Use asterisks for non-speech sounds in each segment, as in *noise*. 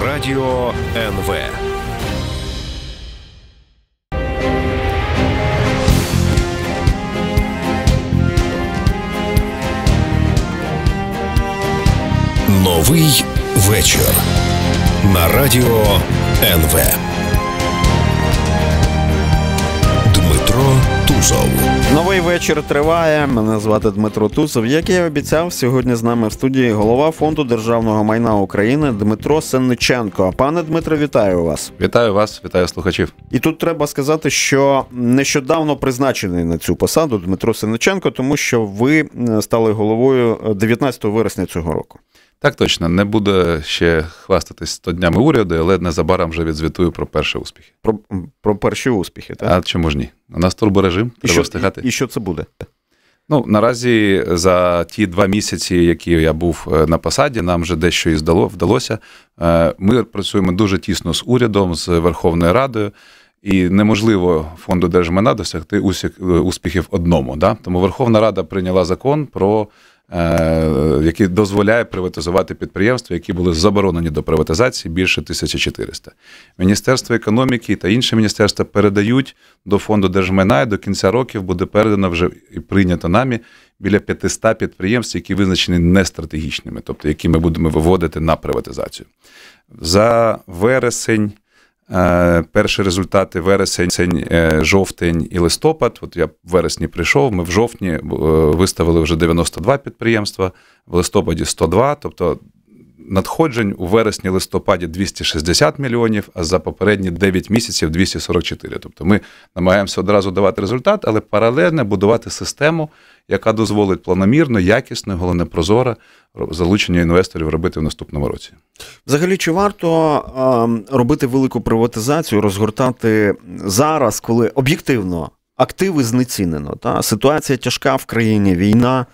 Радио НВ. Новый вечер на радио НВ. Дмитро Тузов. Новий вечір триває. Мене звати Дмитро Тусов. Як я і обіцяв, сьогодні з нами в студії голова фонду державного майна України Дмитро Сенниченко. Пане Дмитро, вітаю вас! Вітаю вас, вітаю слухачів. І тут треба сказати, що нещодавно призначений на цю посаду Дмитро Сенниченко, тому що ви е, стали головою 19 е, вересня цього року. Так точно, не буде ще хвастатись 100 днями уряду, але незабаром вже відзвітую про перші успіхи. Про про перші успіхи, так? А чому ж ні? У нас турборежим, і що, встигати. І, і що це буде? Ну, наразі за ті два місяці, які я був е, на посаді, нам вже дещо і здало, вдалося. Е, ми працюємо дуже тісно з урядом, з Верховною Радою. І неможливо фонду держмена досягти е, успіхів одному. Да? Тому Верховна Рада прийняла закон про Е, які дозволяє приватизувати підприємства, які були заборонені до приватизації більше 1400. Міністерство економіки та інші міністерства передають до фонду держмайна і до кінця років буде передано вже і прийнято намі біля 500 підприємств, які визначені нестратегічними, тобто які ми будемо виводити на приватизацію. За вересень. Е, перші результати вересень, е, жовтень і листопад. От я в вересні прийшов. Ми в жовтні е, виставили вже 92 підприємства, в листопаді 102, тобто надходжень у вересні-листопаді 260 мільйонів, а за попередні 9 місяців 244. Тобто ми намагаємося одразу давати результат, але паралельно будувати систему, яка дозволить планомірно, якісно, головне прозоро залучення інвесторів робити в наступному році. Взагалі, чи варто робити велику приватизацію, розгортати зараз, коли об'єктивно активи знецінено? Та ситуація тяжка в країні, війна.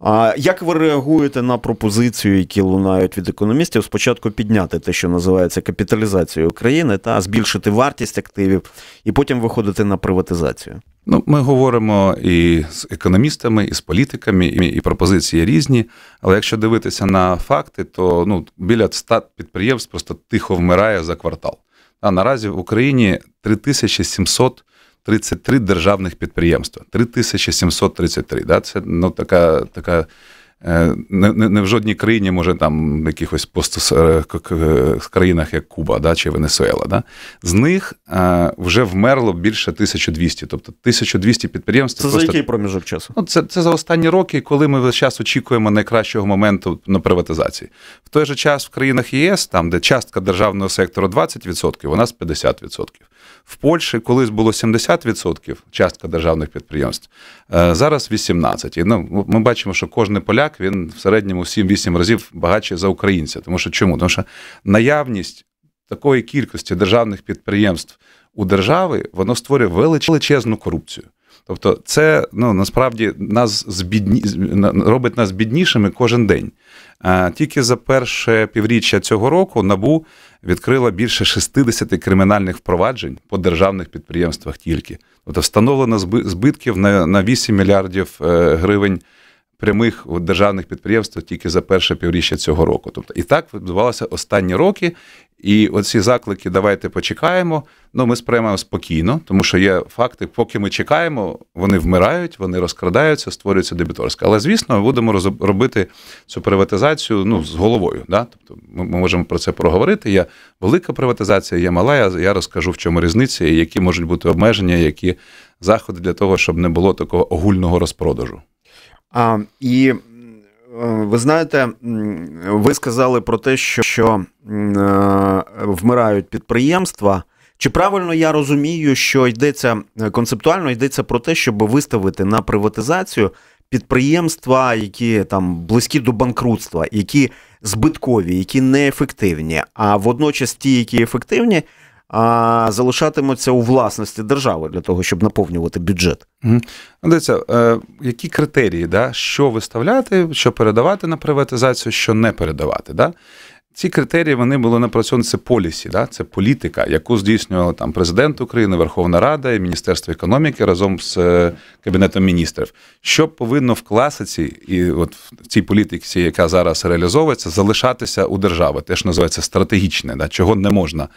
А як ви реагуєте на пропозицію, які лунають від економістів, спочатку підняти те, що називається капіталізацією України, та збільшити вартість активів, і потім виходити на приватизацію? Ну, ми говоримо і з економістами, і з політиками, і пропозиції різні. Але якщо дивитися на факти, то ну біля 100 підприємств просто тихо вмирає за квартал. А наразі в Україні 3700 33 державних підприємства. 3733. Да? Це ну, така. така е, не, не, не в жодній країні, може, там якихось постус е, країнах, як Куба да, чи Венесуела. Да? З них а, е, вже вмерло більше 1200. Тобто 1200 підприємств. Це просто... за який проміжок часу? Ну, Це це за останні роки, коли ми весь час очікуємо найкращого моменту на приватизації. В той же час в країнах ЄС, там, де частка державного сектору 20%, у нас 50%. В Польщі колись було 70% частка державних підприємств, е, зараз 18%. І ну, ми бачимо, що кожен поляк він в середньому 7-8 разів багатше за українця. Тому що чому? Тому що наявність такої кількості державних підприємств у держави воно створює величезну корупцію. Тобто, це ну насправді нас збідні робить нас біднішими кожен день. Тільки за перше півріччя цього року набу відкрила більше 60 кримінальних впроваджень по державних підприємствах. Тільки Тобто встановлено збитків на 8 мільярдів е, гривень. Прямих державних підприємств тільки за перше півріччя цього року, тобто і так відбувалося останні роки, і оці заклики давайте почекаємо. Ну, ми сприймаємо спокійно, тому що є факти, поки ми чекаємо, вони вмирають, вони розкрадаються, створюється дебіторська. Але звісно, ми будемо робити цю приватизацію ну, з головою. Да? Тобто ми можемо про це проговорити. Є велика приватизація, є мала. Я, я розкажу, в чому різниця, і які можуть бути обмеження, які заходи для того, щоб не було такого огульного розпродажу. А, І Е, ви знаєте, ви сказали про те, що, що е, вмирають підприємства. Чи правильно я розумію, що йдеться е, концептуально йдеться про те, щоб виставити на приватизацію підприємства, які там близькі до банкрутства, які збиткові, які неефективні, а водночас ті, які ефективні, а залишатимуться у власності держави для того, щоб наповнювати бюджет. Угу. Дивіться, е, які критерії, да? що виставляти, що передавати на приватизацію, що не передавати. Да? Ці критерії вони були напрацьовані це полісі, да? це політика, яку здійснювали там президент України, Верховна Рада і Міністерство економіки разом з е, кабінетом міністрів. Що повинно в класиці, і от в цій політиці, яка зараз реалізовується, залишатися у держави, теж називається стратегічне, да? чого не можна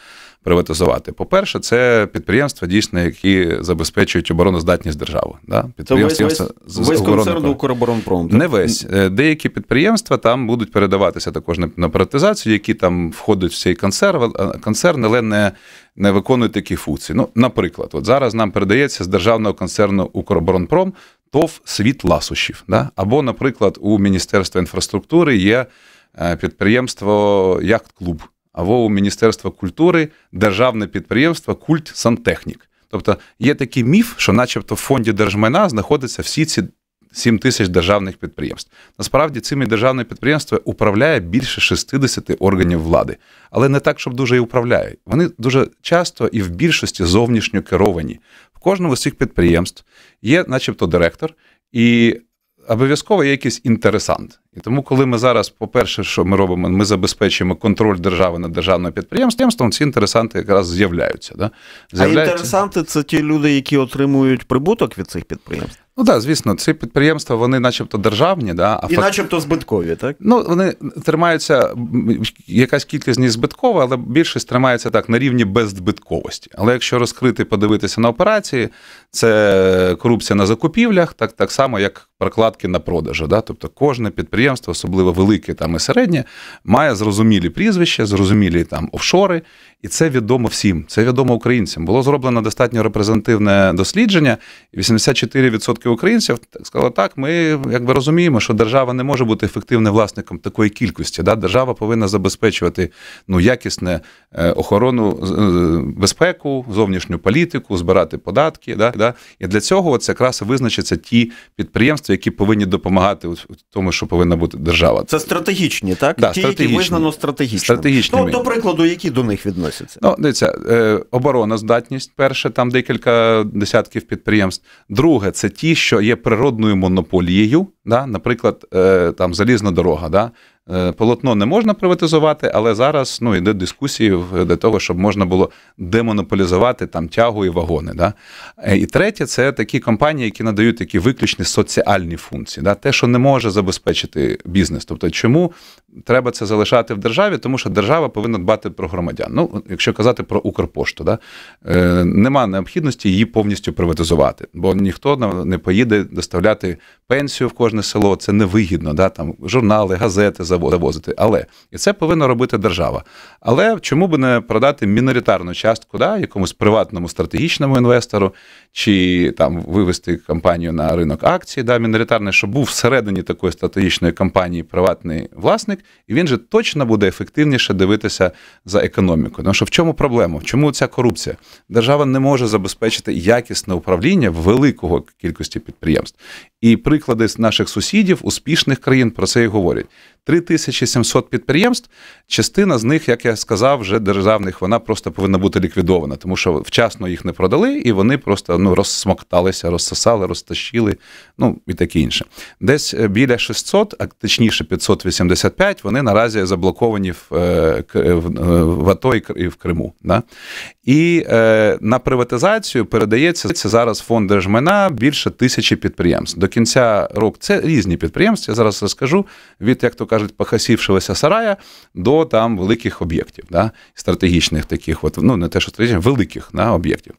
приватизувати. По-перше, це підприємства, дійсно, які забезпечують обороноздатність держави. Да? Підприємства з весь концерн Укроборонпром. Так? Не весь. Е, деякі підприємства там будуть передаватися також на приватизацію, які там входять в цей концерн, е, концерн але не не виконують такі функції. Ну, Наприклад, от зараз нам передається з державного концерну Укроборонпром ТОВ світ ласощів. Да? Або, наприклад, у Міністерства інфраструктури є е, підприємство Яхт-клуб або у Міністерства культури державне підприємство Культ Сантехнік. Тобто є такий міф, що, начебто, в фонді держмайна знаходяться всі ці 7 тисяч державних підприємств. Насправді цими державними підприємствами управляє більше 60 органів влади, але не так, щоб дуже і управляють. Вони дуже часто і в більшості зовнішньо керовані. В кожному з цих підприємств є, начебто, директор, і обов'язково є якийсь інтересант. І тому, коли ми зараз, по-перше, що ми робимо, ми забезпечуємо контроль держави над державним підприємством, ці інтересанти якраз з'являються. Да? з'являються. А інтересанти це ті люди, які отримують прибуток від цих підприємств. Ну так, да, звісно, ці підприємства, вони начебто державні, да, а і факт... начебто збиткові, так? Ну, вони тримаються, якась кількість не збиткова, але більшість тримається так на рівні беззбитковості. Але якщо розкрити, подивитися на операції, це корупція на закупівлях, так так само, як прокладки на продажу. Да? Тобто кожне підприємство, особливо велике там і середнє, має зрозумілі прізвища, зрозумілі там офшори, і це відомо всім, це відомо українцям. Було зроблено достатньо репрезентативне дослідження, і 84% відсотків українців сказала, так, ми якби розуміємо, що держава не може бути ефективним власником такої кількості. Да? Держава повинна забезпечувати ну, якісне е, охорону е, безпеку, зовнішню політику, збирати податки. Да? І для цього це якраз визначаться ті підприємства, які повинні допомагати в тому, що повинна бути держава. Це стратегічні, так? Да, Ті, стратегічні. які визнано стратегічними. Ну, до прикладу, які до них відносяться? Ну, дивіться, е, обороноздатність, перше, там декілька десятків підприємств. Друге, це ті що є природною монополією, да, наприклад, е, там залізна дорога, да, Е, полотно не можна приватизувати, але зараз ну, йде дискусії для того, щоб можна було демонополізувати там тягу і вагони. Да? Е, і третє, це такі компанії, які надають такі виключні соціальні функції, да? те, що не може забезпечити бізнес. Тобто, чому треба це залишати в державі? Тому що держава повинна дбати про громадян. Ну, якщо казати про Укрпошту, да? е, нема необхідності її повністю приватизувати, бо ніхто не поїде доставляти пенсію в кожне село. Це невигідно. Да? Там журнали, газети заводи завозити. Але і це повинна робити держава. Але чому би не продати міноритарну частку да, якомусь приватному стратегічному інвестору? чи там вивести компанію на ринок акцій, да, міноритарний, щоб був всередині такої стратегічної компанії приватний власник, і він же точно буде ефективніше дивитися за економікою. Тому що в чому проблема? Чому ця корупція? Держава не може забезпечити якісне управління великого кількості підприємств. І приклади з наших сусідів, успішних країн про це і говорять. 3700 підприємств, частина з них, як я сказав, вже державних, вона просто повинна бути ліквідована, тому що вчасно їх не продали, і вони просто ну, розсмокталися, розсосали, розтащили, ну і таке інше. Десь е, біля 600, а точніше 585, вони наразі заблоковані в е, е, в, в АТО і в Криму. Да? І е, на приватизацію передається це зараз фонд держмайна більше тисячі підприємств. До кінця року це різні підприємства. Я зараз розкажу від, як то кажуть, похасівшегося сарая до там великих об'єктів, да? стратегічних таких, от ну не те, що стратегічних, великих да, об'єктів.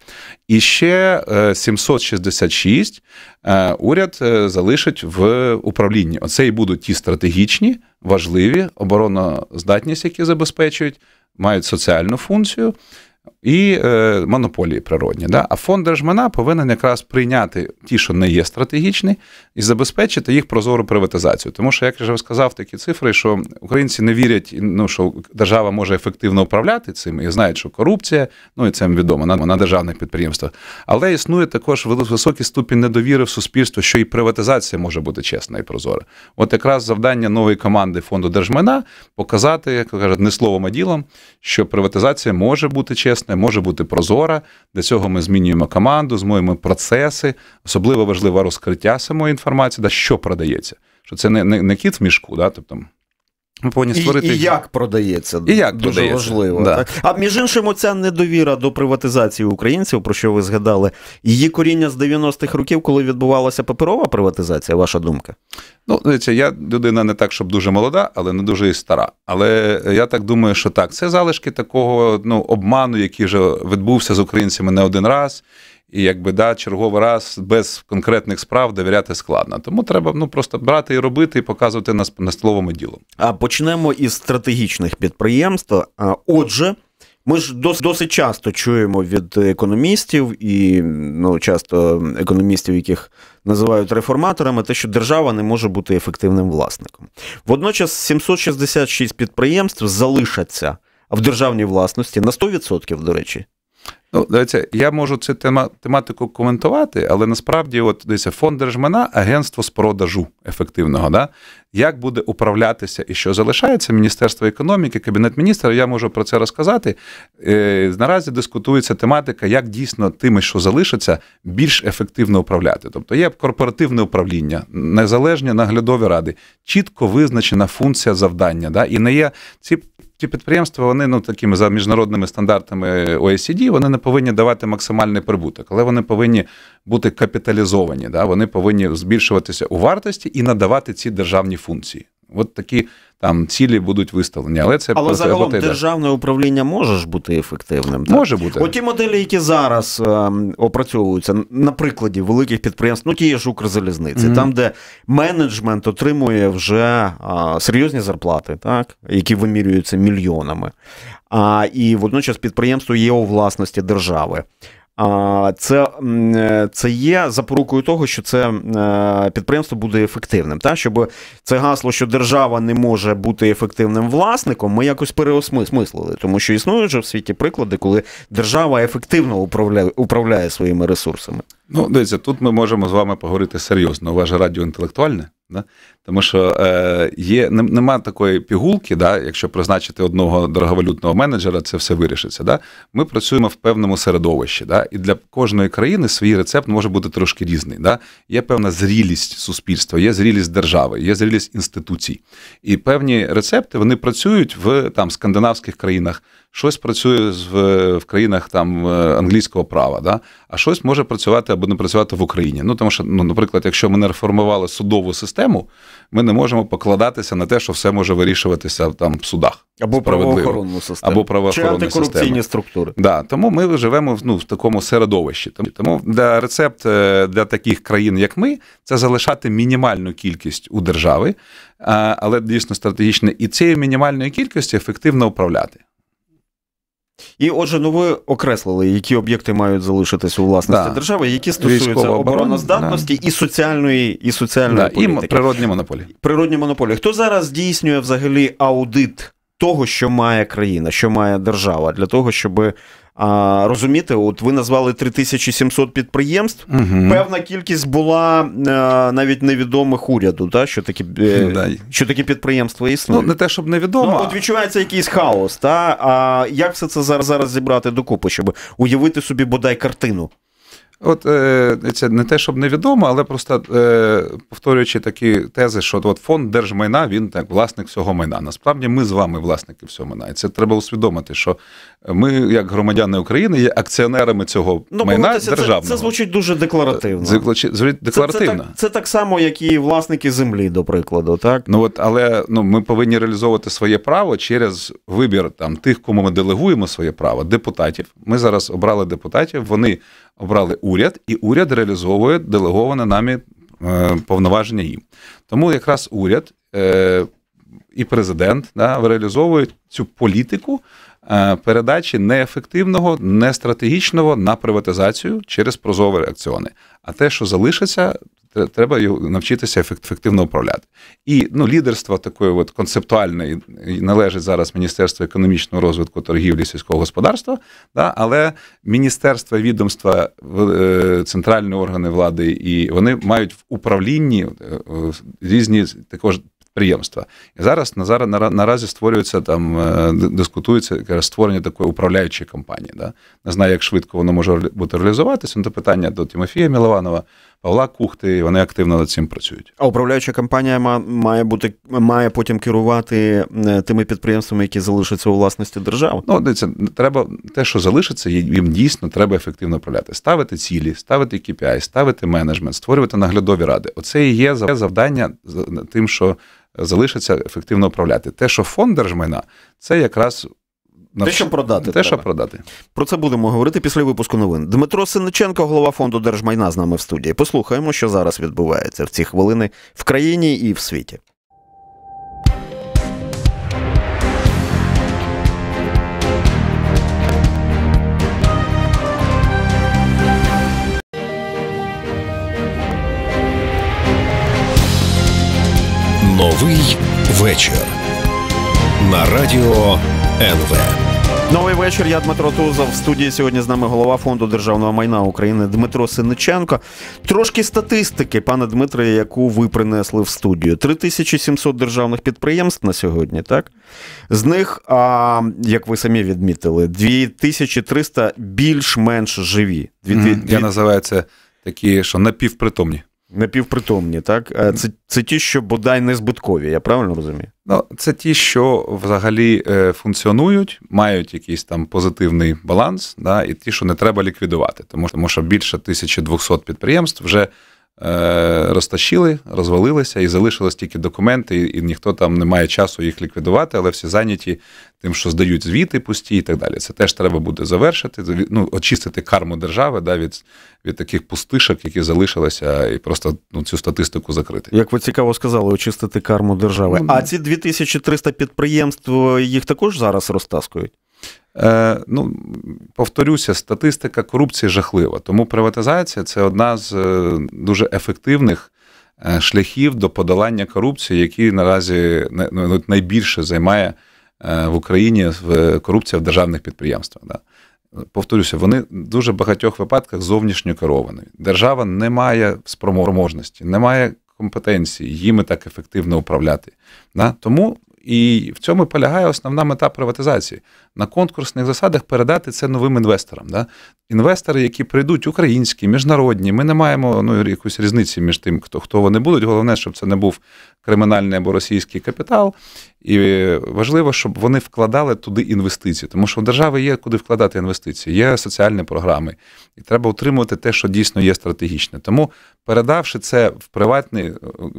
І ще 766 е, уряд е, залишить в управлінні. Оце і будуть ті стратегічні, важливі обороноздатність, які забезпечують, мають соціальну функцію і е, монополії природні. Да? А фонд держмана повинен якраз прийняти ті, що не є стратегічні, і забезпечити їх прозору приватизацію. Тому що, як я вже сказав, такі цифри, що українці не вірять, ну що держава може ефективно управляти цим і знають, що корупція, ну і це відомо на, на державних підприємствах. Але існує також високий ступінь недовіри в суспільство, що і приватизація може бути чесна і прозора. От якраз завдання нової команди фонду держмана показати, як кажуть, не словом, а ділом, що приватизація може бути чесна. Е, може бути прозора. Для цього ми змінюємо команду, змінюємо процеси. Особливо важливе розкриття самої інформації, да, що продається. Що це не не, не кіт в мішку, да, тобто повинні створити. І, і як продається, і як дуже продається. важливо. Да. Так? А між іншим, ця недовіра до приватизації українців, про що ви згадали, її коріння з 90-х років, коли відбувалася паперова приватизація, ваша думка? Ну, дивіться, я людина не так, щоб дуже молода, але не дуже і стара. Але я так думаю, що так. Це залишки такого ну, обману, який вже відбувся з українцями не один раз. І якби да, черговий раз без конкретних справ довіряти складно. Тому треба ну просто брати і робити, і показувати нас на словому ділом. А почнемо із стратегічних підприємств. А отже, ми ж досить, досить часто чуємо від економістів і ну часто економістів, яких називають реформаторами, те, що держава не може бути ефективним власником. Водночас 766 підприємств залишаться в державній власності на 100%, до речі. Ну, дивіться, я можу цю тематику коментувати, але насправді, от дивіться, фонд Держмена, агентство з продажу ефективного. Да? Як буде управлятися і що залишається Міністерство економіки, кабінет міністра, я можу про це розказати. Е, наразі дискутується тематика, як дійсно тими, що залишаться, більш ефективно управляти. Тобто є корпоративне управління, незалежні наглядові ради, чітко визначена функція завдання. Да? І не є ці ті підприємства, вони ну такими за міжнародними стандартами OECD, е вони не повинні давати максимальний прибуток, але вони повинні бути капіталізовані. Да? Вони повинні збільшуватися у вартості і надавати ці державні функції. От такі там цілі будуть виставлені. Але це але загалом йде. державне управління може ж бути ефективним. Так? Може бути. Оті моделі, які зараз е, опрацьовуються на прикладі великих підприємств, ну тієї ж Укрзалізниці, mm-hmm. там, де менеджмент отримує вже е, серйозні зарплати, так, які вимірюються мільйонами. А і водночас підприємство є у власності держави. Це е, це є запорукою того, що це е, підприємство буде ефективним. Та щоб це гасло, що держава не може бути ефективним власником, ми якось переосмислили, тому що існують вже в світі приклади, коли держава ефективно управляє управляє своїми ресурсами. Ну дивіться, тут ми можемо з вами поговорити серйозно. Ваше радіо інтелектуальне, да? Тому що е, є нема такої пігулки, да, якщо призначити одного дороговалютного менеджера, це все вирішиться. Да? Ми працюємо в певному середовищі, да? і для кожної країни свій рецепт може бути трошки різний. Да? Є певна зрілість суспільства, є зрілість держави, є зрілість інституцій. І певні рецепти вони працюють в там скандинавських країнах. Щось працює в в країнах там е, англійського права, да? а щось може працювати або не працювати в Україні. Ну тому що, ну, наприклад, якщо ми не реформували судову систему ми не можемо покладатися на те, що все може вирішуватися там в судах або правоохоронну систему. або правоохоронну Чи структури. Да, Тому ми живемо ну, в такому середовищі. Тому для рецепт е, для таких країн, як ми, це залишати мінімальну кількість у держави, але дійсно стратегічне, і цією мінімальною кількістю ефективно управляти. І отже, ну ви окреслили, які об'єкти мають залишитися у власності да. держави, які стосуються обороноздатності да. і соціальної і соціальної да, політики. і природні монополії. Природні монополії. Хто зараз здійснює взагалі аудит того, що має країна, що має держава, для того, щоби. А, Розумієте, от ви назвали 3700 підприємств. Угу. Певна кількість була а, е, навіть невідомих уряду, та, що такі е, ну, да. що такі підприємства існують. Ну, не те, щоб невідомо. Ну, От відчувається якийсь хаос. Та? А як все це зараз зараз зібрати докупи, щоб уявити собі бодай картину? От це не те, щоб невідомо, але просто е, повторюючи такі тези, що от фонд держмайна, він так власник всього майна. Насправді ми з вами власники всього майна. І це треба усвідомити, що ми, як громадяни України, є акціонерами цього ну, майна це, державного. Це, це звучить дуже декларативно. Звучить декларативно. Це, це, так, це так само, як і власники землі, до прикладу, так ну от, але ну ми повинні реалізовувати своє право через вибір там тих, кому ми делегуємо своє право, депутатів. Ми зараз обрали депутатів. Вони обрали уряд, і уряд реалізовує делеговане нами е, повноваження їм. Тому якраз уряд е, і президент да, реалізовують цю політику. Е, передачі неефективного, нестратегічного на приватизацію через прозові акціони. А те, що залишиться, треба його навчитися ефективно управляти. І ну, лідерство такої от концептуальної належить зараз Міністерство економічного розвитку торгівлі сільського господарства, да, але міністерства, відомства, е, центральні органи влади, і вони мають в управлінні е, різні також підприємства. І зараз на зараз наразі створюється там, е, дискутується якраз створення такої управляючої компанії. Да? Не знаю, як швидко воно може бути реалізуватися. Ну, Це питання до Тимофія Мілованова. Павла Кухти, і вони активно над цим працюють. А управляюча компанія має бути має потім керувати е, тими підприємствами, які залишаться у власності держави. Ну дивіться, треба те, що залишиться, їм дійсно треба ефективно управляти. Ставити цілі, ставити KPI, ставити менеджмент, створювати наглядові ради. Оце і є завдання тим, що залишиться ефективно управляти. Те, що фонд держмайна, це якраз Навч... Те, що продати. Те, треба. що продати. Про це будемо говорити після випуску новин. Дмитро Синиченко, голова фонду держмайна, з нами в студії. Послухаємо, що зараз відбувається в ці хвилини в країні і в світі. Новий вечір на радіо. НВ. Новий вечір. Я Дмитро Тузов. В студії сьогодні з нами голова фонду державного майна України Дмитро Синиченко. Трошки статистики, пане Дмитре, яку ви принесли в студію. 3700 державних підприємств на сьогодні, так? З них, а, як ви самі відмітили, 2300 більш-менш живі. Дві, Я називаю це такі, що напівпритомні. Напівпритомні, так? Е, це, це ті, що бодай не збиткові, я правильно розумію? Ну, Це ті, що взагалі е, функціонують, мають якийсь там позитивний баланс, да, і ті, що не треба ліквідувати, тому що більше 1200 підприємств вже Е, розтащили, розвалилися і залишились тільки документи, і, ніхто там не має часу їх ліквідувати, але всі зайняті тим, що здають звіти пусті і так далі. Це теж треба буде завершити, ну, очистити карму держави да, від від таких пустишок, які залишилися, і просто ну, цю статистику закрити. Як ви цікаво сказали, очистити карму держави. Ну, а ці 2300 підприємств е, їх також зараз розтаскують? Е, ну, повторюся, статистика корупції жахлива. Тому приватизація це одна з е, дуже ефективних е, шляхів до подолання корупції, які наразі ну, ну, найбільше займає в Україні корупція в державних підприємствах. Да. Повторюся, вони в дуже багатьох випадках зовнішньо керовані. Держава не має спроможності, не має компетенції їми так ефективно управляти. Да? Тому і в цьому полягає основна мета приватизації на конкурсних засадах передати це новим інвесторам. Да? Інвестори, які прийдуть українські, міжнародні, ми не маємо ну, якусь різниці між тим, хто хто вони будуть. Головне, щоб це не був кримінальний або російський капітал. І важливо, щоб вони вкладали туди інвестиції, тому що в держави є куди вкладати інвестиції, є соціальні програми, і треба утримувати те, що дійсно є стратегічне. Тому передавши це в приватні е,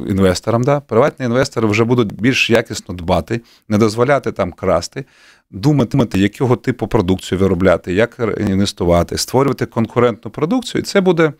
інвесторам, да, приватні інвестори вже будуть більш якісно дбати, не дозволяти там красти, думати, якого типу продукцію виробляти, як інвестувати, створювати конкурентну продукцію, і це буде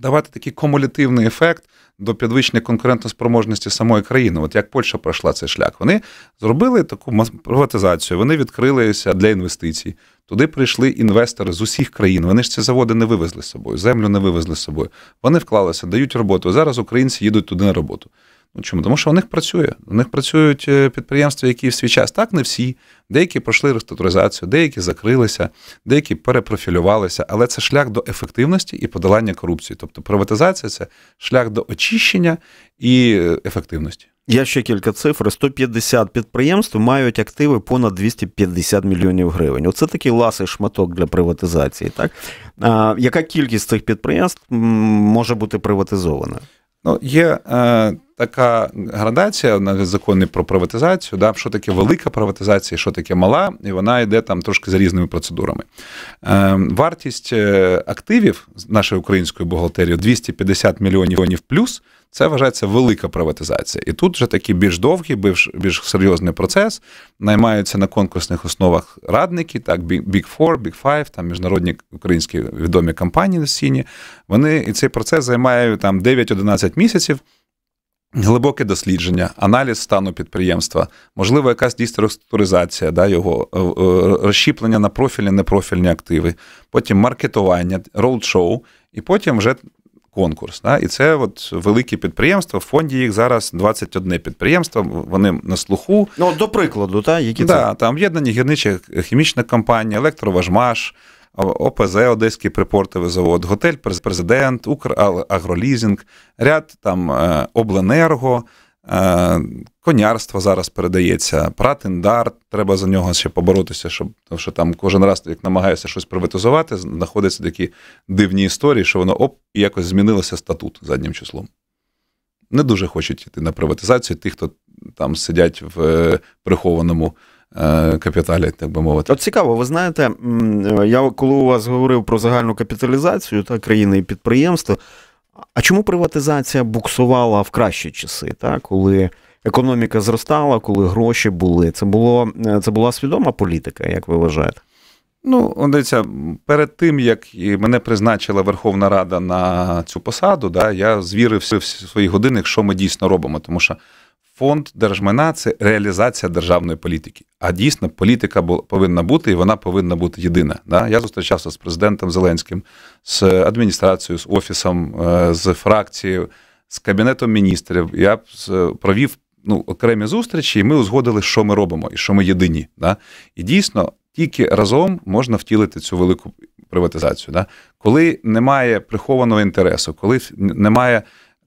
давати такий кумулятивний ефект до підвищення конкурентоспроможності самої країни, от як Польща пройшла цей шлях. Вони зробили таку приватизацію, вони відкрилися для інвестицій. Туди прийшли інвестори з усіх країн. Вони ж ці заводи не вивезли з собою, землю не вивезли з собою. Вони вклалися, дають роботу. Зараз українці їдуть туди на роботу. Ну, чому? Тому що у них працює. У них працюють е, підприємства, які в свій час так не всі. Деякі пройшли реструктуризацію, деякі закрилися, деякі перепрофілювалися, але це шлях до ефективності і подолання корупції. Тобто приватизація це шлях до очищення і е, ефективності. Я ще кілька цифр. 150 підприємств мають активи понад 250 мільйонів гривень. Оце такий ласий шматок для приватизації. Так а, Яка кількість цих підприємств може бути приватизована? Ну, Є е, така градація на закони про приватизацію, да, що таке велика приватизація, що таке мала, і вона йде там трошки за різними процедурами. Е, Вартість е, активів з нашої української бухгалтерії 250 мільйонів плюс. Це вважається велика приватизація. І тут вже такий більш довгий, більш більш серйозний процес. Наймаються на конкурсних основах радники, так, Big Four, Big Five, там міжнародні українські відомі компанії на сіні. Вони і цей процес займає там 9-11 місяців. Глибоке дослідження, аналіз стану підприємства, можливо, якась дістреструктуризація да, його е, е, розщіплення на профільні, непрофільні активи, потім маркетування, роудшоу, і потім вже конкурс. Да? І це от великі підприємства. В фонді їх зараз 21 підприємство. Вони на слуху. Ну, до прикладу, та які да, це? там об'єднані гірнича хімічна компанія, електроважмаш. ОПЗ, Одеський припортовий завод, готель, президент, Украгролізінг, ряд там е, Обленерго, Е, конярство зараз передається, пратендар, треба за нього ще поборотися, щоб тому що там кожен раз, як намагаюся щось приватизувати, знаходяться такі дивні історії, що воно оп, і якось змінилося статут заднім числом. Не дуже хочуть йти на приватизацію тих, хто там сидять в е, прихованому е, капіталі, так би мовити. От цікаво, ви знаєте, я коли у вас говорив про загальну капіталізацію та країни і підприємства. А чому приватизація буксувала в кращі часи, та, коли економіка зростала, коли гроші були? Це було е, це була свідома політика, як ви вважаєте? Ну, дивіться, перед тим як мене призначила Верховна Рада на цю посаду, да, я звірився в свої години, що ми дійсно робимо, тому що фонд держмайна це реалізація державної політики. А дійсно політика повинна бути, і вона повинна бути єдина. Я зустрічався з президентом Зеленським, з адміністрацією, з офісом, е, з фракцією, з кабінетом міністрів. Я провів ну, окремі зустрічі, і ми узгодили, що ми робимо, і що ми єдині. Да? І дійсно. Тільки разом можна втілити цю велику приватизацію. Да? Коли немає прихованого інтересу, коли немає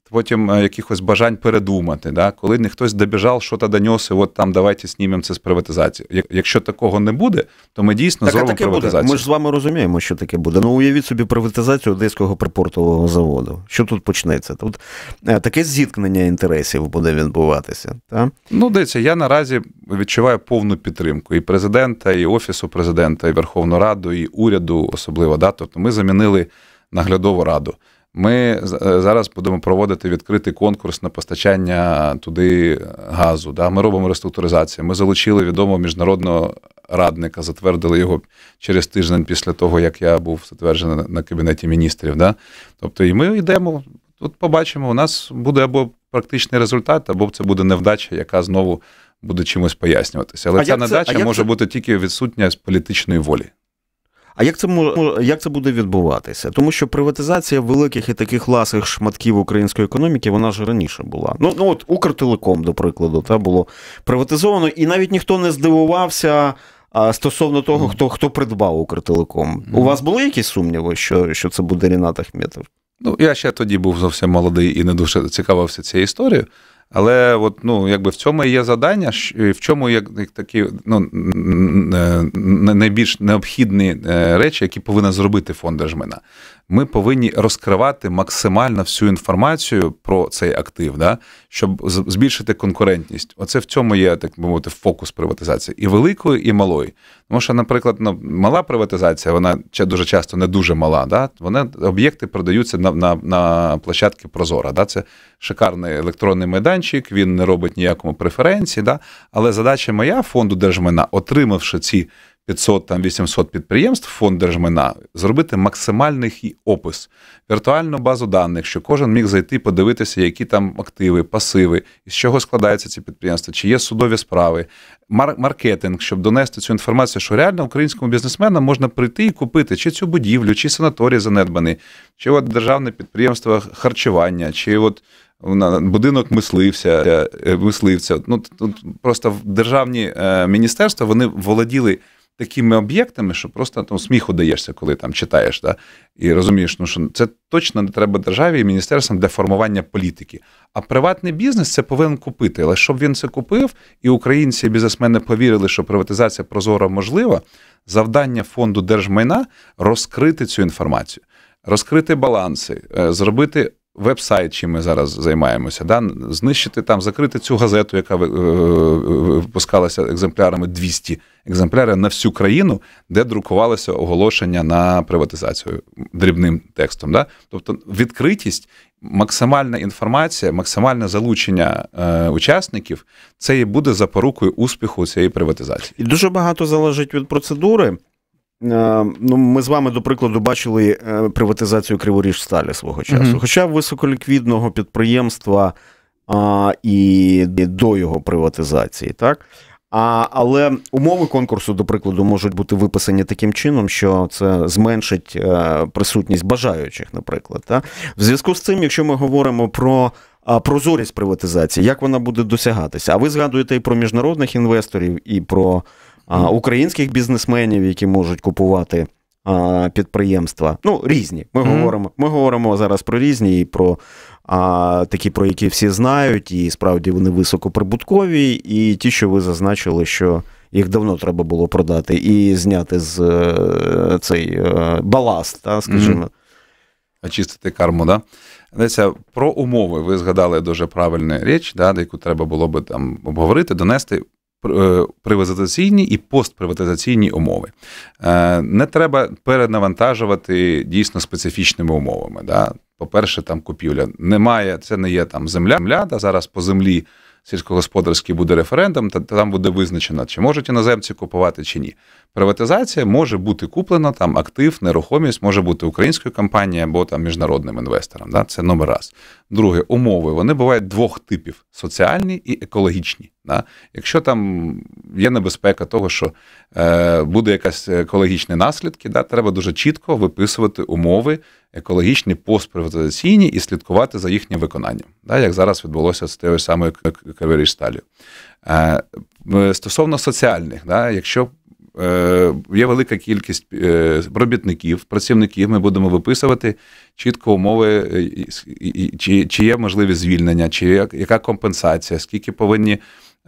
потім е, якихось бажань передумати. Да? Коли не хтось добіжав, що то донес, і от там давайте знімемо це з приватизації. Якщо такого не буде, то ми дійсно так, зробимо приватизацію. Буде. Ми ж з вами розуміємо, що таке буде. Ну уявіть собі приватизацію одеського припортового заводу. Що тут почнеться? Тут е, таке зіткнення інтересів буде відбуватися. Та? Ну, дивіться, я наразі відчуваю повну підтримку і президента, і офісу президента, і Верховну Раду, і уряду, особливо да. Тобто ми замінили наглядову раду. Ми е, зараз будемо проводити відкритий конкурс на постачання туди газу. Да? Ми робимо реструктуризацію. Ми залучили відомого міжнародного радника, затвердили його через тиждень після того, як я був затверджений на кабінеті міністрів. Да? Тобто, і ми йдемо. Тут побачимо, у нас буде або практичний результат, або це буде невдача, яка знову буде чимось пояснюватися. Але а ця це, недача може це? бути тільки відсутня з політичної волі. А як це як це буде відбуватися? Тому що приватизація великих і таких ласих шматків української економіки, вона ж раніше була. Ну ну от Укртелеком, до прикладу, та було приватизовано, і навіть ніхто не здивувався. А стосовно того, хто хто придбав Укртелеком, у вас були якісь сумніви, що що це буде Рінат Ахметов? Ну я ще тоді був зовсім молодий і не дуже цікавився цією історією. Але от, ну, якби в цьому є задання, в чому як як такі ну, найбільш необхідні е, речі, які повинен зробити фонд держмина ми повинні розкривати максимально всю інформацію про цей актив, да, щоб збільшити конкурентність. Оце в цьому є так би мовити фокус приватизації і великої, і малої. Тому що, наприклад, ну, мала приватизація, вона дуже часто не дуже мала. Да? Вони об'єкти продаються на на, на площадки Прозора. Да? Це шикарний електронний майданчик, він не робить ніякому преференції. Да? Але задача моя фонду держмайна, отримавши ці. 500 там 800 підприємств, фонд держмайна, зробити максимальний опис, віртуальну базу даних, що кожен міг зайти, подивитися, які там активи, пасиви, з чого складаються ці підприємства, чи є судові справи, маркетинг, щоб донести цю інформацію, що реально українському бізнесменам можна прийти і купити чи цю будівлю, чи санаторій занедбаний, чи от державне підприємство харчування, чи от. Е, будинок мисливця е, мисливця. Ну тут просто державні е, міністерства вони володіли такими об'єктами, що просто там ну, сміху даєшся, коли там читаєш, да? і розумієш, ну що це точно не треба державі і міністерствам для формування політики. А приватний бізнес це повинен купити. Але щоб він це купив, і українці і бізнесмени повірили, що приватизація прозора можлива. Завдання фонду держмайна розкрити цю інформацію, розкрити баланси, е, зробити веб-сайт, чим ми зараз займаємося, да? знищити там, закрити цю газету, яка е, е, випускалася екземплярами 200 екземплярів на всю країну, де друкувалося оголошення на приватизацію дрібним текстом. Да? Тобто відкритість, максимальна інформація, максимальне залучення е, учасників це і буде запорукою успіху цієї приватизації. І дуже багато залежить від процедури. Е, ну, ми з вами, до прикладу, бачили е, приватизацію Криворіжсталі свого часу. Mm-hmm. Хоча високоліквідного підприємства а, і до його приватизації, так? А, Але умови конкурсу, до прикладу, можуть бути виписані таким чином, що це зменшить е, присутність бажаючих, наприклад. Та? В зв'язку з цим, якщо ми говоримо про. Прозорість приватизації, як вона буде досягатися? А ви згадуєте і про міжнародних інвесторів, і про а, українських бізнесменів, які можуть купувати а, підприємства. Ну, різні. Ми mm-hmm. говоримо ми говоримо зараз про різні і про а, такі, про які всі знають, і справді вони високоприбуткові, і ті, що ви зазначили, що. Їх давно треба було продати і зняти з е, цей е, баласт, та, скажімо. Mm-hmm. Очистити карму, да? Деться про умови. Ви згадали дуже правильну річ, да, яку треба було би там обговорити, донести. Е, приватизаційні і постприватизаційні умови. Е, не треба перенавантажувати дійсно специфічними умовами. Да? По-перше, там купівля немає, це не є там земля. Земля, да, зараз по землі сільськогосподарський буде референдум, та там буде визначено, чи можуть іноземці купувати чи ні. Приватизація може бути куплена там актив, нерухомість може бути українською компанією або там міжнародним інвестором. Да? Це номер раз. Друге, умови вони бувають двох типів: соціальні і екологічні. Да? Якщо там є небезпека того, що е, буде якась екологічні наслідки, да, треба дуже чітко виписувати умови екологічні, постприватизаційні і слідкувати за їхнім виконанням, так, як зараз відбулося з тією самою каверісталі. Е, е, стосовно соціальних, так, якщо е, Є велика кількість робітників, працівників. Ми будемо виписувати чітко умови, чи чи є можливість звільнення, чи яка компенсація, скільки повинні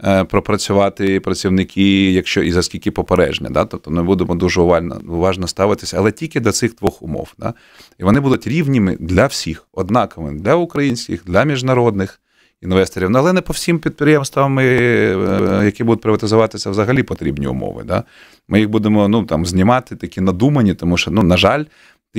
Е, пропрацювати працівники, якщо і за скільки попережне. Да? Тобто ми будемо дуже уважно уважно ставитися, але тільки до цих двох умов. Да? І вони будуть рівними для всіх, однаковими для українських, для міжнародних. Інвесторів, ну, але не по всім підприємствам, е, е, які будуть приватизуватися, взагалі потрібні умови. Да? Ми їх будемо ну, там, знімати, такі надумані, тому що, ну, на жаль,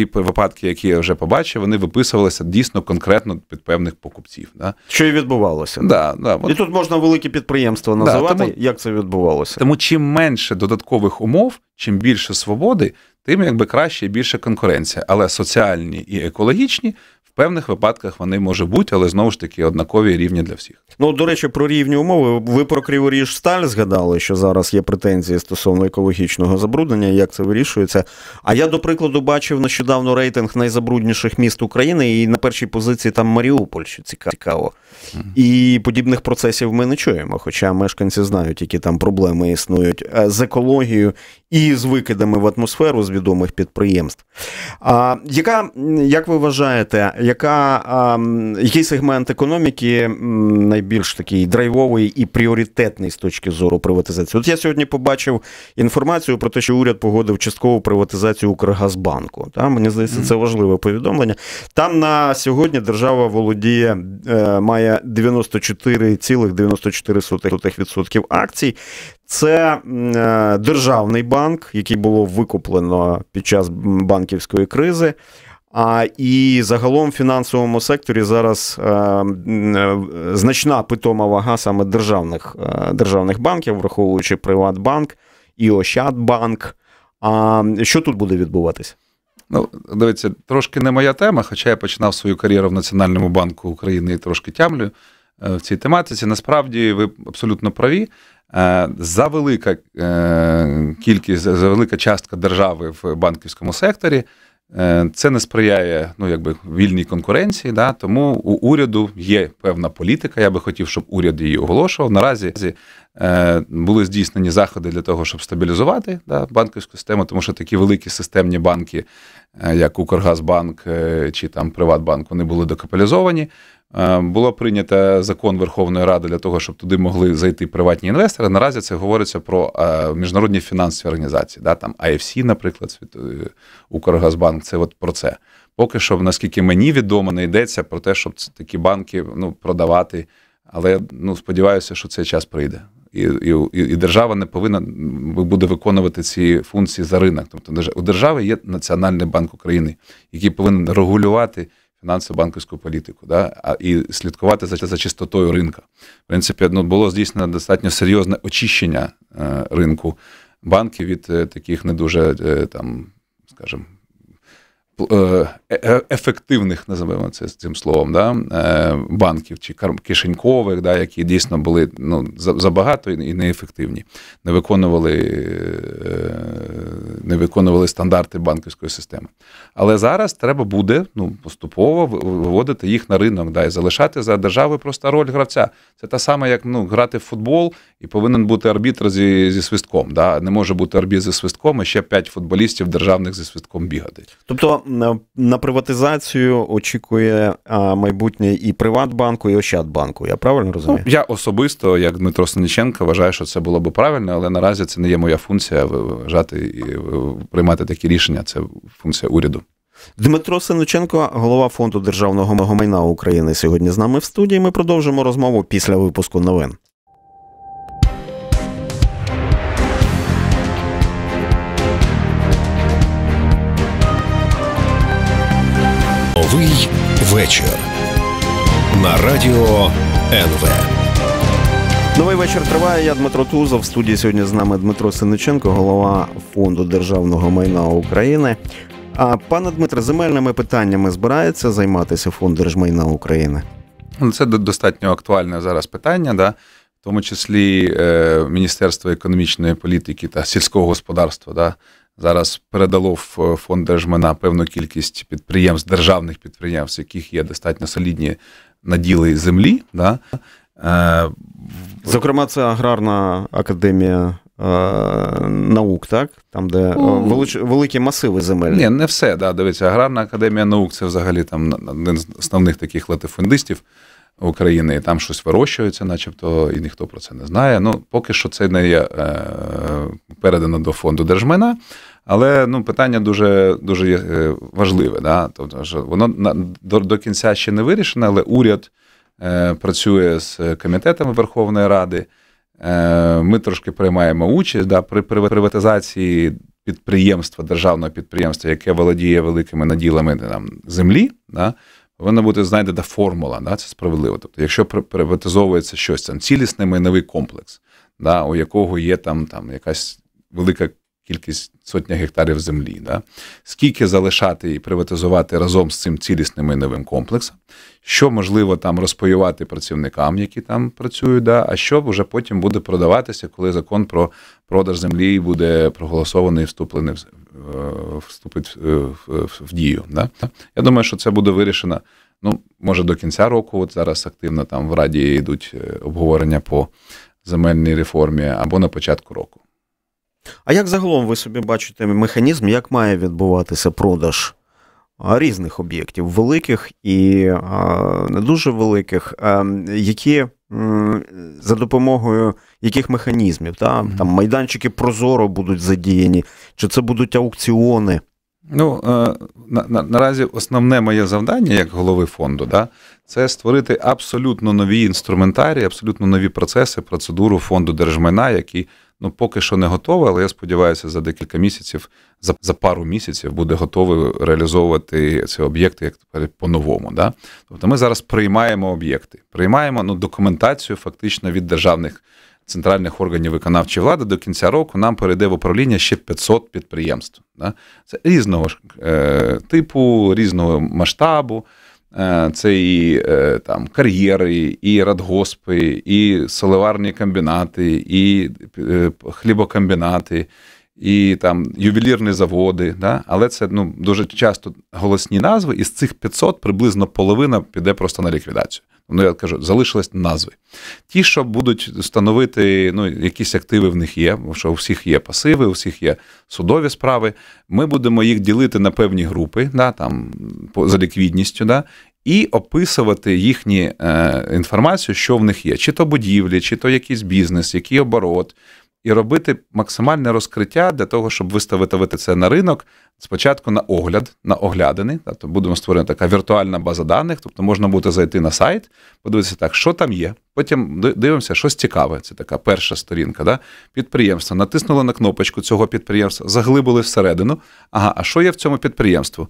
ті випадки, які я вже побачив, вони виписувалися дійсно конкретно під певних покупців. Да? Що і відбувалося. Да, да, от. І тут можна великі підприємства називати, да, тому, як це відбувалося. Тому чим менше додаткових умов, чим більше свободи, тим якби краще і більше конкуренція. Але соціальні і екологічні певних випадках вони може бути, але знову ж таки однакові рівні для всіх. Ну до речі, про рівні умови. Ви про Криворіж сталь згадали, що зараз є претензії стосовно екологічного забруднення, як це вирішується. А я до прикладу бачив нещодавно рейтинг найзабрудніших міст України, і на першій позиції там Маріуполь, що цікаво. Mm-hmm. І подібних процесів ми не чуємо. Хоча мешканці знають, які там проблеми існують е, з екологією і з викидами в атмосферу з відомих підприємств. А яка як ви вважаєте? яка, який сегмент економіки найбільш такий драйвовий і пріоритетний з точки зору приватизації? От я сьогодні побачив інформацію про те, що уряд погодив часткову приватизацію Укргазбанку. Та, мені здається, це важливе повідомлення. Там на сьогодні держава володіє е, має 94,94% акцій. Це е, державний банк, який було викуплено під час банківської кризи. А і загалом в фінансовому секторі зараз е, е, значна питома вага саме державних е, державних банків, враховуючи Приватбанк і Ощадбанк. А що тут буде відбуватися? Ну, дивіться, трошки не моя тема, хоча я починав свою кар'єру в Національному банку України і трошки тямлю е, в цій тематиці. Насправді ви абсолютно праві. Е, за велика кількість, за велика частка держави в банківському секторі. Е, це не сприяє ну, якби, вільній конкуренції, да? тому у уряду є певна політика. Я би хотів, щоб уряд її оголошував. Наразі е, були здійснені заходи для того, щоб стабілізувати да, банківську систему, тому що такі великі системні банки, е, як Укргазбанк е, чи там Приватбанк, вони були докапіталізовані. Е, Було прийнято закон Верховної Ради для того, щоб туди могли зайти приватні інвестори. Наразі це говориться про е, міжнародні фінансові організації, да, там IFC, наприклад, е, Укргазбанк. Це от про це. Поки що, наскільки мені відомо, не йдеться про те, щоб такі банки ну, продавати. Але ну сподіваюся, що цей час прийде. І і, і держава не повинна буде виконувати ці функції за ринок. Тобто, у держави є Національний банк України, який повинен регулювати фінансово-банківську політику, да, а, і слідкувати за за чистотою ринка. В принципі, ну, було здійснено достатньо серйозне очищення е, ринку банків від е, таких не дуже е, там, скажімо, Е, е, е, ефективних, називаємо це цим словом, да, банків чи кишенькових, да, які дійсно були ну, забагато і неефективні, не виконували не виконували стандарти банківської системи. Але зараз треба буде ну, поступово виводити їх на ринок да, і залишати за державою просто роль гравця. Це та сама, як ну, грати в футбол, і повинен бути арбітр зі зі свистком. Да? Не може бути арбітр зі свистком, і ще п'ять футболістів державних зі свистком бігати. Тобто на приватизацію очікує майбутнє і Приватбанку, і Ощадбанку. Я правильно розумію? Ну, я особисто, як Дмитро Станіченко, вважаю, що це було би правильно, але наразі це не є моя функція вважати і е, приймати такі рішення. Це функція уряду. Дмитро Синученко, голова фонду державного майна України, сьогодні з нами в студії. Ми продовжимо розмову після випуску новин. Новий вечір на радіо НВ. Новий вечір триває. Я Дмитро Тузов. В студії сьогодні з нами Дмитро Синиченко, голова фонду державного майна України. А пане Дмитре, земельними питаннями збирається займатися фонд держмайна України? Ну, це достатньо актуальне зараз питання. да? В тому числі е, Міністерство економічної політики та сільського господарства. Да? зараз передало в е, фонд держмена певну кількість підприємств, державних підприємств, яких є достатньо солідні наділи землі. Да? Е, Зокрема, це аграрна академія. Е, наук, так? Там, де ну, великі масиви земель. Ні, не все. да, Дивіться, Аграрна академія наук це взагалі там один з основних таких латифундистів України, там щось вирощується, начебто, і ніхто про це не знає. Ну, Поки що це не є передано до фонду держмена. Але ну, питання дуже дуже е, важливе. Да? Тобто, що воно до, до кінця ще не вирішено, але уряд е, працює з комітетами Верховної Ради. Е, Ми трошки приймаємо участь да, при приватизації підприємства, державного підприємства, яке володіє великими наділами там, землі. Да? Повинна бути знайдена формула, да, це справедливо. Тобто, якщо приватизовується щось там цілісний майновий комплекс, да, у якого є там там якась велика кількість сотня гектарів землі, да? скільки залишати і приватизувати разом з цим цілісним і новим комплексом, що можливо там розпаювати працівникам, які там працюють, да? а що вже потім буде продаватися, коли закон про продаж землі буде проголосований і вступлений е, вступить е, в дію. Да? Я думаю, що це буде вирішено. Ну, може, до кінця року, от зараз активно там в Раді йдуть е, обговорення по земельній реформі або на початку року. А як загалом ви собі бачите механізм, як має відбуватися продаж? Різних об'єктів, великих і не дуже великих, які за допомогою яких механізмів та? там майданчики прозоро будуть задіяні, чи це будуть аукціони? Ну е, на, на, наразі основне моє завдання як голови фонду, да, це створити абсолютно нові інструментарії, абсолютно нові процеси, процедуру фонду держмайна, які ну поки що не готове, але я сподіваюся, за декілька місяців, за за пару місяців буде готовий реалізовувати ці об'єкти як по-новому. Да? Тобто ми зараз приймаємо об'єкти, приймаємо ну, документацію фактично від державних. Центральних органів виконавчої влади до кінця року нам перейде в управління ще 500 підприємств. Да? Це різного е, типу, різного масштабу, Е, це і е, там кар'єри, і радгоспи, і соливарні комбінати, і е, хлібокомбінати, і там ювелірні заводи. Да? Але це ну, дуже часто голосні назви, і з цих 500 приблизно половина піде просто на ліквідацію. Ну, я кажу, залишились назви. Ті, що будуть встановити, ну, якісь активи в них є, що у всіх є пасиви, у всіх є судові справи. Ми будемо їх ділити на певні групи, да, там, за ліквідністю, да, і описувати їхні е, інформацію, що в них є: чи то будівлі, чи то якийсь бізнес, який оборот, і робити максимальне розкриття для того, щоб виставити це на ринок. Спочатку на огляд, на оглядини. Тобто будемо створювати така віртуальна база даних. Тобто можна буде зайти на сайт, подивитися так, що там є. Потім дивимося, щось цікаве. Це така перша сторінка. Да? Підприємство натиснуло на кнопочку цього підприємства, заглибили всередину. Ага, а що є в цьому підприємстві?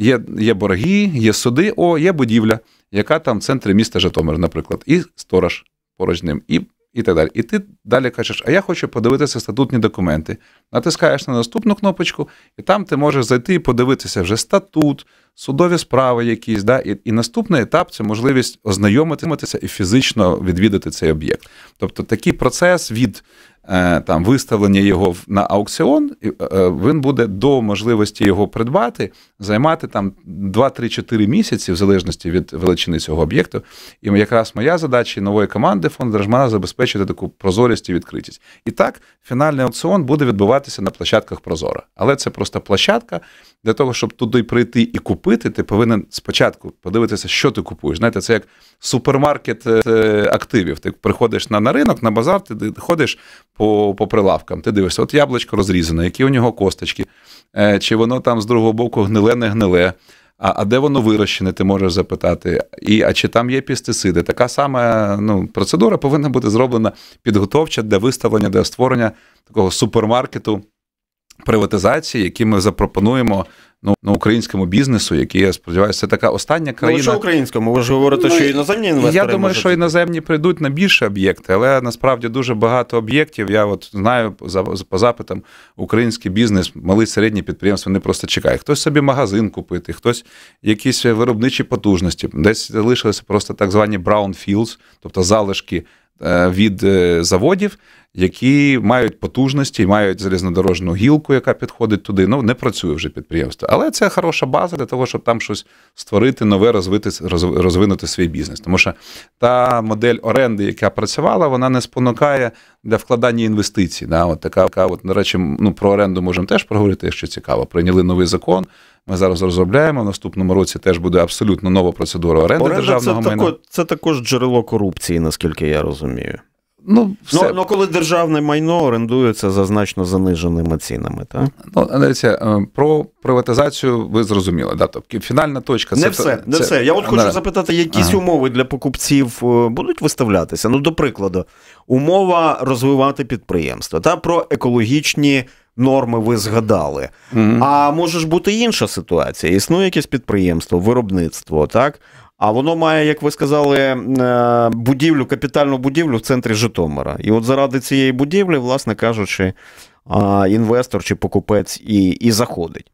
Є є борги, є суди, о, є будівля, яка там в центрі міста Житомир, наприклад, і сторож поруч ним. І і так далі. І ти далі кажеш, а я хочу подивитися статутні документи. Натискаєш на наступну кнопочку, і там ти можеш зайти і подивитися вже статут, судові справи якісь. Да? І і наступний етап це можливість ознайомитися і фізично відвідати цей об'єкт. Тобто такий процес від Е, там виставлення його на аукціон, е, е, він буде до можливості його придбати, займати там 2-3-4 місяці, в залежності від величини цього об'єкту. І якраз моя задача нової команди фонду Держмана забезпечити таку прозорість і відкритість. І так, фінальний аукціон буде відбуватися на площадках Прозора. Але це просто площадка для того, щоб туди прийти і купити, ти повинен спочатку подивитися, що ти купуєш. Знаєте, це як супермаркет е, е, активів. Ти приходиш на на ринок, на базар, ти ходиш по по прилавкам. Ти дивишся, от яблучко розрізане, які у нього косточки, е, чи воно там з другого боку гниле, не гниле. А а де воно вирощене, ти можеш запитати, і а чи там є пестициди? Така сама ну, процедура повинна бути зроблена підготовча для виставлення, для створення такого супермаркету приватизації, які ми запропонуємо. Ну, на українському бізнесу, який я сподіваюся, це така остання ну, країна. Ну, лише українському, ви ж говорите, ну, що іноземні інвестори. Я думаю, можуть... що іноземні прийдуть на більше об'єкти, але насправді дуже багато об'єктів. Я от знаю за по запитам український бізнес, малий середній підприємства, вони просто чекають. Хтось собі магазин купити, хтось якісь виробничі потужності. Десь залишилися просто так звані brownfields, тобто залишки е, від е, заводів які мають потужності, мають залізнодорожну гілку, яка підходить туди. Ну не працює вже підприємство. Але це хороша база для того, щоб там щось створити, нове, розвити, розвинути свій бізнес. Тому що та модель оренди, яка працювала, вона не спонукає для вкладання інвестицій. Да? От така, така от, на речі, ну про оренду можемо теж проговорити, якщо цікаво. Прийняли новий закон. Ми зараз розробляємо. В наступному році теж буде абсолютно нова процедура оренди Оренда державного це майна. Тако, це також джерело корупції, наскільки я розумію. Ну, ну, все. Ну, коли державне майно орендується за значно заниженими цінами, так? Ну, дивіться, е, про приватизацію ви зрозуміли, да? Тобто фінальна точка це. Не все. Це, не все. Я от е, хочу да. запитати, якісь ага. умови для покупців е, будуть виставлятися? Ну, до прикладу, умова розвивати підприємство та про екологічні. Норми ви згадали. mm А може ж бути інша ситуація. Існує якесь підприємство, виробництво, так? А воно має, як ви сказали, е, будівлю, капітальну будівлю в центрі Житомира. І от заради цієї будівлі, власне кажучи, інвестор чи покупець і і заходить.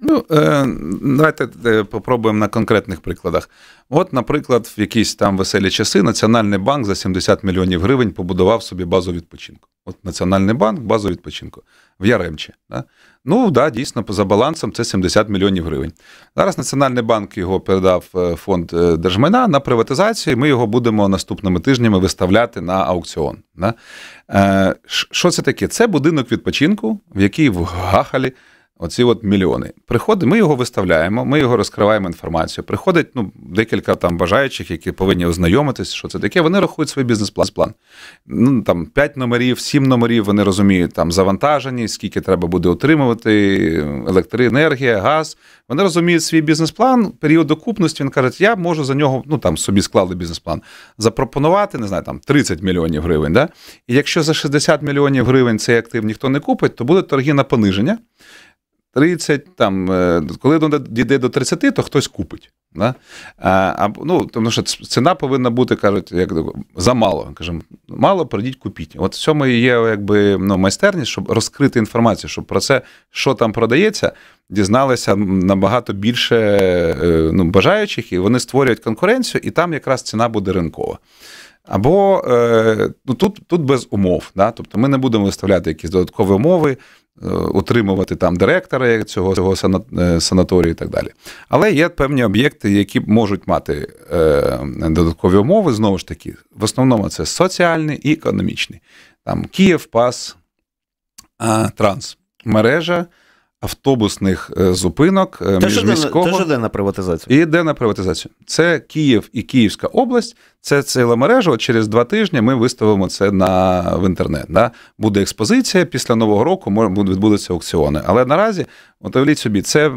Ну, е, давайте е, попробуємо на конкретних прикладах. От, наприклад, в якісь там веселі часи Національний банк за 70 мільйонів гривень побудував собі базу відпочинку. От Національний банк, базу відпочинку в Яремчі. Да? Ну да, дійсно, за балансом це 70 мільйонів гривень. Зараз Національний банк його передав е, фонд е, держмайна на приватизацію. і Ми його будемо наступними тижнями виставляти на аукціон. Е, що це таке? Це будинок відпочинку, в який в Гахалі Оці от мільйони. Приходить, ми його виставляємо, ми його розкриваємо інформацію. Приходить ну, декілька там бажаючих, які повинні ознайомитись, що це таке. Вони рахують свій бізнес-план. Ну, там 5 номерів, 7 номерів, вони розуміють там завантажені, скільки треба буде отримувати, електроенергія, газ. Вони розуміють свій бізнес-план, період докупності. Він каже, я можу за нього, ну там собі склали бізнес-план, запропонувати, не знаю, там 30 мільйонів гривень. Да? І якщо за 60 мільйонів гривень цей актив ніхто не купить, то будуть торги на пониження. 30, там, е, коли воно дійде до 30, то хтось купить. Да? А, ну, Тому що ціна повинна бути, кажуть, як замало. Кажемо, мало, прийдіть, купіть. От в цьому і є якби, ну, майстерність, щоб розкрити інформацію, щоб про це, що там продається, дізналися набагато більше е, ну, бажаючих, і вони створюють конкуренцію, і там якраз ціна буде ринкова. Або е, ну, тут тут без умов. Да? Тобто ми не будемо виставляти якісь додаткові умови, утримувати е, там директора цього цього е, санаторію і так далі. Але є певні об'єкти, які можуть мати додаткові умови, знову ж таки, в основному це соціальні і економічні. Там Київ, Пас, Транс, мережа. Автобусних зупинок міжміського. Теж йде на приватизацію. І йде на приватизацію. Це Київ і Київська область. Це ціла мережа. От через два тижні ми виставимо це на, в інтернет. Да? Буде експозиція після нового року, може відбудуться аукціони. Але наразі, от уявіть собі, це е,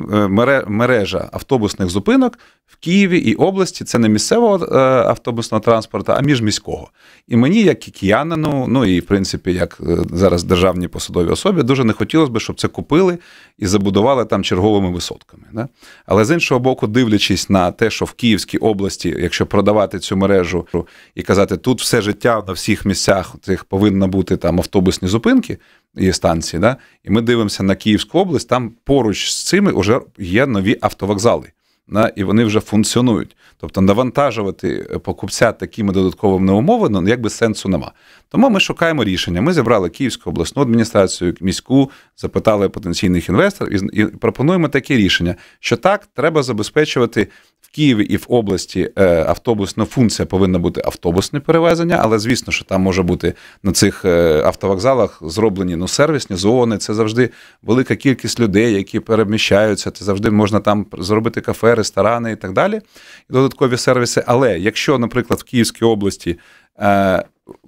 мережа автобусних зупинок в Києві і області. Це не місцевого е, автобусного транспорту, а міжміського. І мені, як і киянину, ну і в принципі, як е, зараз державні посадові особі, дуже не хотілося б, щоб це купили і забудували там черговими висотками. Да? Але з іншого боку, дивлячись на те, що в Київській області, якщо продавати цю мережу мережу і казати, тут все життя на всіх місцях цих повинна бути там автобусні зупинки і станції. Да? І ми дивимося на Київську область, там поруч з цими вже є нові автовокзали. На, і вони вже функціонують. Тобто навантажувати е, покупця такими додатковими умовами, ну якби сенсу нема. Тому ми шукаємо рішення. Ми зібрали Київську обласну адміністрацію, міську, запитали потенційних інвесторів і пропонуємо таке рішення, що так треба забезпечувати в Києві і в області е, автобусна функція повинна бути автобусне перевезення, але звісно, що там може бути на цих е, автовокзалах зроблені ну, сервісні зони. Це завжди велика кількість людей, які переміщаються. Це завжди можна там зробити кафе, ресторани і так далі. І Додаткові сервіси. Але якщо, наприклад, в Київській області Е,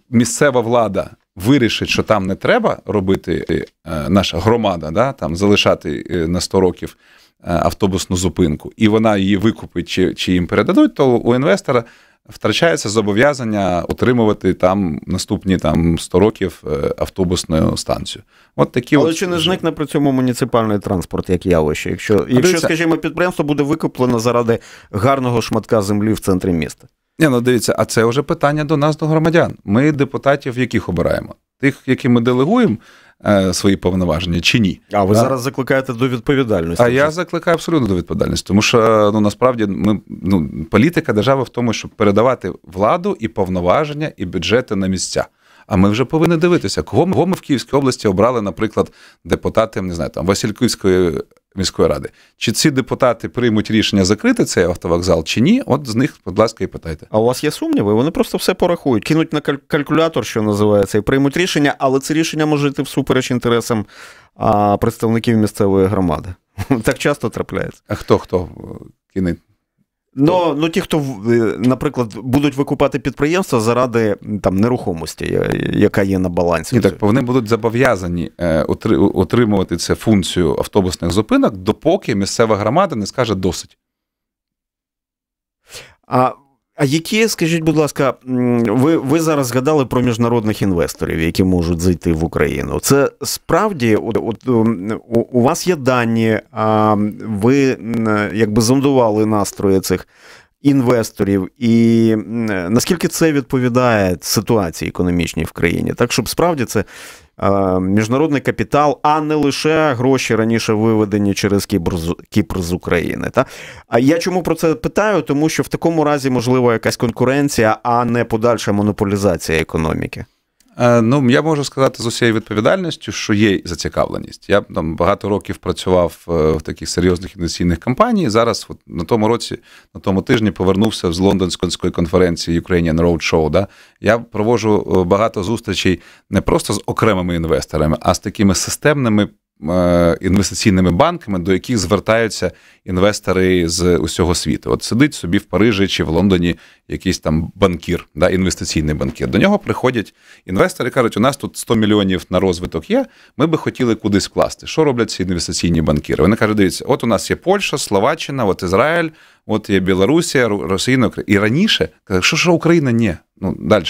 місцева влада вирішить, що там не треба робити е, наша громада, да, там залишати е, на 100 років автобусну зупинку, і вона її викупить чи, чи їм передадуть, то у інвестора. Втрачається зобов'язання отримувати там наступні там 100 років автобусну станцію. От такі Але от... чи не зникне при цьому муніципальний транспорт, як явище? Якщо, якщо, скажімо, підприємство буде викуплено заради гарного шматка землі в центрі міста? Ні, ну дивіться, а це вже питання до нас, до громадян. Ми депутатів, яких обираємо, тих, які ми делегуємо е, свої повноваження, чи ні. А ви так? зараз закликаєте до відповідальності? А я закликаю абсолютно до відповідальності, тому що ну насправді ми ну політика держави в тому, щоб передавати владу і повноваження, і бюджети на місця. А ми вже повинні дивитися, кого ми, кого ми в Київській області обрали, наприклад, депутати не знаю, там Васильківської міської ради. Чи ці депутати приймуть рішення закрити цей автовокзал, чи ні? От з них, будь ласка, і питайте. А у вас є сумніви? Вони просто все порахують, кинуть на калькулятор, що називається, і приймуть рішення, але це рішення може йти всупереч інтересам представників місцевої громади. *laughs* Так часто трапляється. А хто хто е, кине Ну, ну ті, хто, е, наприклад, будуть викупати підприємства заради там нерухомості, яка є на балансі. І так вони будуть зобов'язані е, отримувати цю функцію автобусних зупинок, допоки місцева громада не скаже досить. А а які, скажіть, будь ласка, ви ви зараз згадали про міжнародних інвесторів, які можуть зайти в Україну? Це справді от, от ем, у вас є дані, а ви якби зондували настрої цих інвесторів, і наскільки це відповідає ситуації економічній в країні? Так, щоб справді це Е, міжнародний капітал, а не лише гроші раніше виведені через Кіпр з, Кіпр з України. Та? А я чому про це питаю? Тому що в такому разі можлива якась конкуренція, а не подальша монополізація економіки. Е, ну, я можу сказати з усією відповідальністю, що є зацікавленість. Я там багато років працював е, в таких серйозних інвестиційних компаніях. Зараз от, на тому році, на тому тижні, повернувся з лондонської конференції Ukrainian Roadshow. Да? Я провожу е, багато зустрічей не просто з окремими інвесторами, а з такими системними Е, інвестиційними банками, до яких звертаються інвестори з усього світу. От сидить собі в Парижі чи в Лондоні якийсь там банкір, да, інвестиційний банкір. До нього приходять інвестори, і кажуть, у нас тут 100 мільйонів на розвиток є. Ми би хотіли кудись вкласти. Що роблять ці інвестиційні банкіри? Вони кажуть, дивіться, от у нас є Польща, Словаччина, от Ізраїль, от є Білорусія, Росія, Україна. І раніше кажуть, що, що Україна? Ні, ну далі.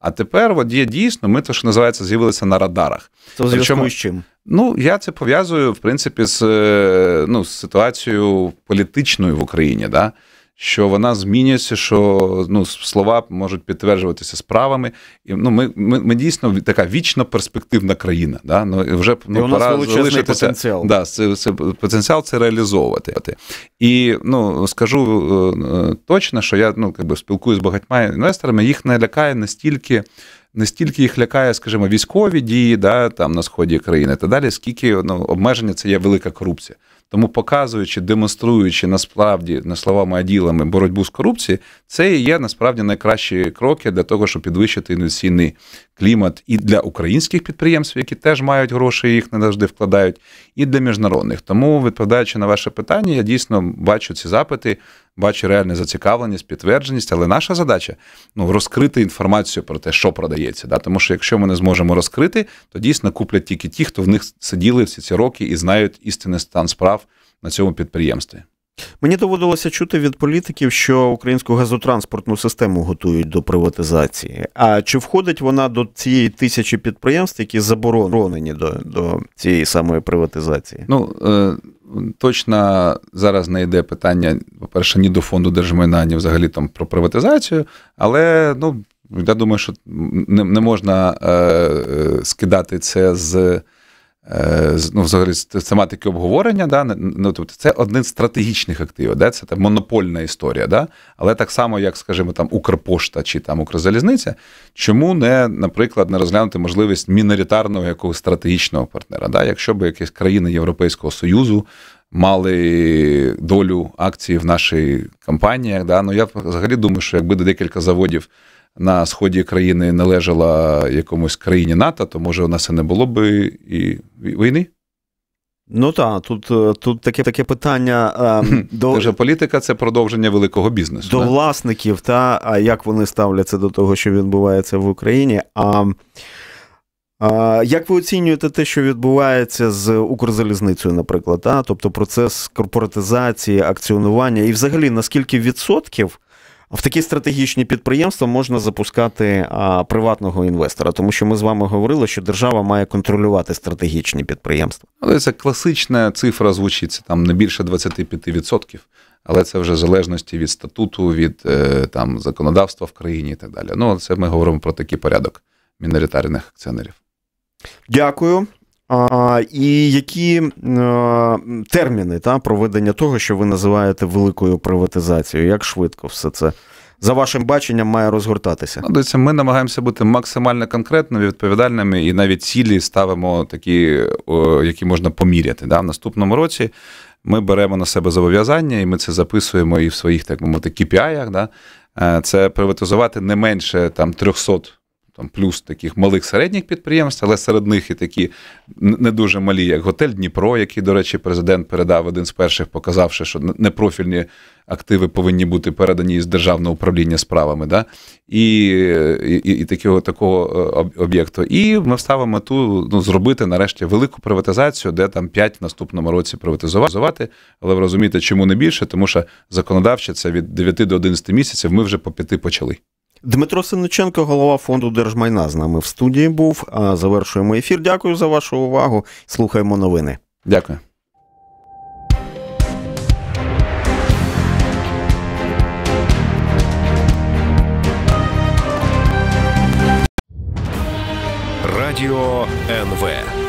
А тепер от є дійсно, ми те, що називається, з'явилися на радарах. Це в зв'язку з чим? Ну, я це пов'язую, в принципі, з е, ну, з ситуацією політичною в Україні. Да? що вона змінюється, що ну, слова можуть підтверджуватися справами. І, ну, Ми ми, ми дійсно така вічно перспективна країна. Да? Ну, Вже ну, і пора залишитися потенціал. Да, це, це, потенціал це реалізовувати. І ну, скажу е, точно, що я ну, якби, спілкуюся з багатьма інвесторами, їх не лякає настільки. Не їх лякає, скажімо, військові дії, да, там на сході країни та далі, скільки ну, обмеження це є велика корупція. Тому, показуючи, демонструючи насправді не словами, а ділами боротьбу з корупцією, це і є насправді найкращі кроки для того, щоб підвищити інвестиційний клімат і для українських підприємств, які теж мають гроші, їх не завжди вкладають, і для міжнародних. Тому відповідаючи на ваше питання, я дійсно бачу ці запити. Бачу реальне зацікавленість, підтвердженість. Але наша задача ну розкрити інформацію про те, що продається. Да? Тому що якщо ми не зможемо розкрити, то дійсно куплять тільки ті, хто в них сиділи всі ці роки і знають істинний стан справ на цьому підприємстві. Мені доводилося чути від політиків, що українську газотранспортну систему готують до приватизації. А чи входить вона до цієї тисячі підприємств, які заборонені до до цієї самої приватизації? Ну е, точно зараз не йде питання, по-перше, ні до фонду держмайна, ні взагалі там про приватизацію, але ну я думаю, що не, не можна е, е, скидати це з. Е, ну, взагалі з тематики обговорення, да, ну, тобто це один з стратегічних активів, да, це там монопольна історія. Да? Але так само, як, скажімо, там Укрпошта чи там Укрзалізниця, чому не, наприклад, не розглянути можливість міноритарного якогось стратегічного партнера? Да? Якщо б якісь країни Європейського Союзу мали долю акцій в нашій компаніях, да? ну я взагалі думаю, що якби декілька заводів на сході країни належала якомусь країні НАТО, то може у нас і не було би і війни? Ну так, тут е, тут таке таке питання ем, до Тож політика це продовження великого бізнесу до не? власників, та а як вони ставляться до того, що відбувається в Україні. А, а як ви оцінюєте те, що відбувається з Укрзалізницею, наприклад, та? тобто процес корпоратизації, акціонування, і взагалі наскільки відсотків в такі стратегічні підприємства можна запускати а, приватного інвестора, тому що ми з вами говорили, що держава має контролювати стратегічні підприємства. Але це класична цифра звучить там не більше 25%, але це вже в залежності від статуту, від е, там законодавства в країні і так далі. Ну це ми говоримо про такий порядок міноритарних акціонерів. Дякую. А, І які а, терміни та, проведення того, що ви називаєте великою приватизацією? Як швидко все це? За вашим баченням, має розгортатися. Ну, дивіться, ми намагаємося бути максимально конкретними, відповідальними, і навіть цілі ставимо такі, які можна поміряти. Да? В наступному році ми беремо на себе зобов'язання, і ми це записуємо і в своїх так би мовити, KPI-ях. Да? Е, це приватизувати не менше там 300 там плюс таких малих середніх підприємств, але серед них і такі не дуже малі, як готель Дніпро, який, до речі, президент передав один з перших, показавши, що непрофільні активи повинні бути передані із державного управління справами, да? і і, і такого такого е, об'єкту. І ми ставимо мету ну, зробити нарешті велику приватизацію, де там 5 в наступному році приватизувати. Але ви розумієте, чому не більше, тому що законодавче це від 9 до 11 місяців. Ми вже по 5 почали. Дмитро Синиченко, голова фонду держмайна, з нами в студії був. завершуємо ефір. Дякую за вашу увагу. Слухаємо новини. Дякую. Радіо НВ.